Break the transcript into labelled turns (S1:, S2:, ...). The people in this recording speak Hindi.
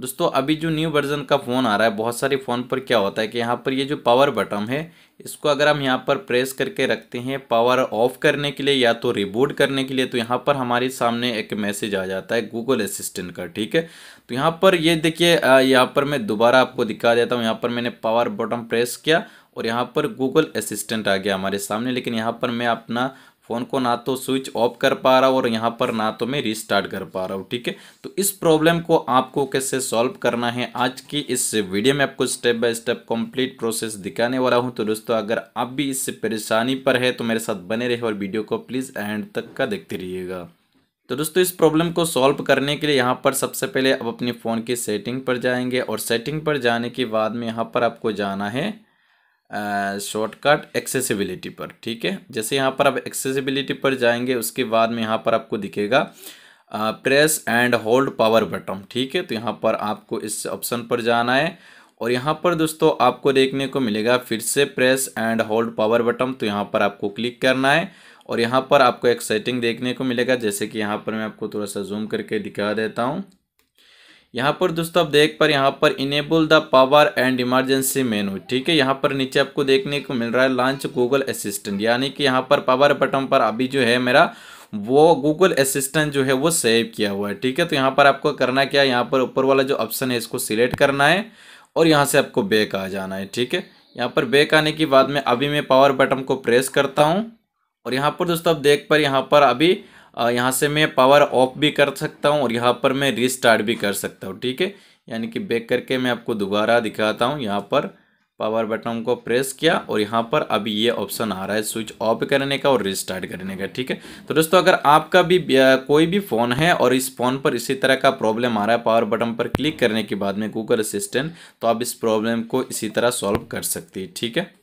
S1: दोस्तों अभी जो न्यू वर्जन का फ़ोन आ रहा है बहुत सारे फ़ोन पर क्या होता है कि यहाँ पर ये जो पावर बटन है इसको अगर हम यहाँ पर प्रेस करके रखते हैं पावर ऑफ करने के लिए या तो रिबूट करने के लिए तो यहाँ पर हमारे सामने एक मैसेज आ जाता है गूगल असिस्टेंट का ठीक है तो यहाँ पर ये देखिए यहाँ पर मैं दोबारा आपको दिखा देता हूँ यहाँ पर मैंने पावर बटन प्रेस किया और यहाँ पर गूगल असिस्टेंट आ गया हमारे सामने लेकिन यहाँ पर मैं अपना फ़ोन को ना तो स्विच ऑफ कर पा रहा हूँ और यहाँ पर ना तो मैं रिस्टार्ट कर पा रहा हूँ ठीक है तो इस प्रॉब्लम को आपको कैसे सॉल्व करना है आज की इस वीडियो में आपको step by step complete process दिखाने वाला हूँ तो दोस्तों अगर आप भी इससे परेशानी पर है तो मेरे साथ बने रहे और वीडियो को प्लीज़ एंड तक का देखते रहिएगा तो दोस्तों इस प्रॉब्लम को सॉल्व करने के लिए यहाँ पर सबसे पहले आप अपने फ़ोन की सेटिंग पर जाएंगे और सेटिंग पर जाने के बाद में यहाँ पर आपको जाना है शॉर्टकट एक्सेसिबिलिटी पर ठीक है जैसे यहाँ पर आप एक्सेसिबिलिटी पर जाएंगे उसके बाद में यहाँ पर आपको दिखेगा press and hold power button ठीक है तो यहाँ पर आपको इस ऑप्शन पर जाना है और यहाँ पर दोस्तों आपको देखने को मिलेगा फिर से press and hold power button तो यहाँ पर आपको क्लिक करना है और यहाँ पर आपको एक सेटिंग देखने को मिलेगा जैसे कि यहाँ पर मैं आपको थोड़ा सा जूम करके दिखा देता हूँ यहाँ पर दोस्तों आप देख पर यहाँ पर enable the power and emergency menu ठीक है यहाँ पर नीचे आपको देखने को मिल रहा है लॉन्च गूगल असिस्टेंट यानी कि यहाँ पर पावर बटन पर अभी जो है मेरा वो गूगल असिस्टेंट जो है वो सेव किया हुआ है ठीक है तो यहाँ पर आपको करना क्या है यहाँ पर ऊपर वाला जो ऑप्शन है इसको सिलेक्ट करना है और यहाँ से आपको बैक आ जाना है ठीक है यहाँ पर बैक आने के बाद में अभी मैं पावर बटन को प्रेस करता हूँ और यहाँ पर दोस्तों आप देख पर यहाँ पर अभी यहाँ से मैं पावर ऑफ भी कर सकता हूँ और यहाँ पर मैं रिस्टार्ट भी कर सकता हूँ ठीक है यानी कि बैक करके मैं आपको दोबारा दिखाता हूँ यहाँ पर पावर बटन को प्रेस किया और यहाँ पर अभी ये ऑप्शन आ रहा है स्विच ऑफ करने का और रिस्टार्ट करने का ठीक है तो दोस्तों अगर आपका भी कोई भी फ़ोन है और इस फ़ोन पर इसी तरह का प्रॉब्लम आ रहा है पावर बटन पर क्लिक करने के बाद में गूगल असिस्टेंट तो आप इस प्रॉब्लम को इसी तरह सॉल्व कर सकती है ठीक है